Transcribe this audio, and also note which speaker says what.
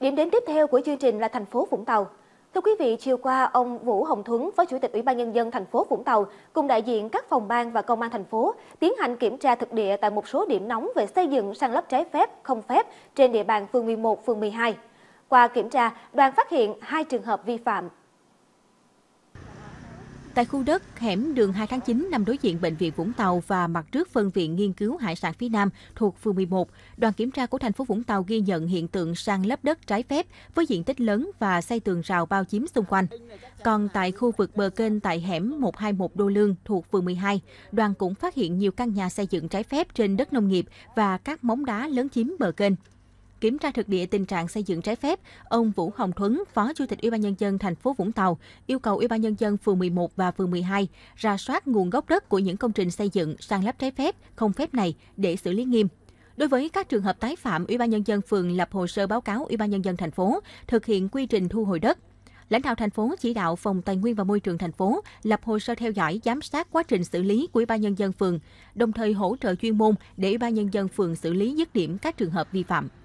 Speaker 1: Điểm đến tiếp theo của chương trình là thành phố Vũng Tàu. Thưa quý vị, chiều qua, ông Vũ Hồng Thuấn, Phó Chủ tịch Ủy ban nhân dân thành phố Vũng Tàu cùng đại diện các phòng ban và công an thành phố tiến hành kiểm tra thực địa tại một số điểm nóng về xây dựng săn lấp trái phép, không phép trên địa bàn phường 11, phường 12. Qua kiểm tra, đoàn phát hiện hai trường hợp vi phạm
Speaker 2: Tại khu đất hẻm đường 2 tháng 9 nằm đối diện Bệnh viện Vũng Tàu và mặt trước Phân viện Nghiên cứu Hải sản phía Nam thuộc phường 11, đoàn kiểm tra của thành phố Vũng Tàu ghi nhận hiện tượng sang lấp đất trái phép với diện tích lớn và xây tường rào bao chiếm xung quanh. Còn tại khu vực bờ kênh tại hẻm 121 Đô Lương thuộc phường 12, đoàn cũng phát hiện nhiều căn nhà xây dựng trái phép trên đất nông nghiệp và các móng đá lớn chiếm bờ kênh kiểm tra thực địa tình trạng xây dựng trái phép, ông Vũ Hồng Thuấn, Phó Chủ tịch Ủy ban nhân dân thành phố Vũng Tàu, yêu cầu Ủy ban nhân dân phường 11 và phường 12 ra soát nguồn gốc đất của những công trình xây dựng sang lắp trái phép, không phép này để xử lý nghiêm. Đối với các trường hợp tái phạm, Ủy ban nhân dân phường lập hồ sơ báo cáo Ủy ban nhân dân thành phố thực hiện quy trình thu hồi đất. Lãnh đạo thành phố chỉ đạo Phòng Tài nguyên và Môi trường thành phố lập hồ sơ theo dõi giám sát quá trình xử lý của Ủy ban nhân dân phường, đồng thời hỗ trợ chuyên môn để Ủy ban nhân dân phường xử lý dứt điểm các trường hợp vi phạm.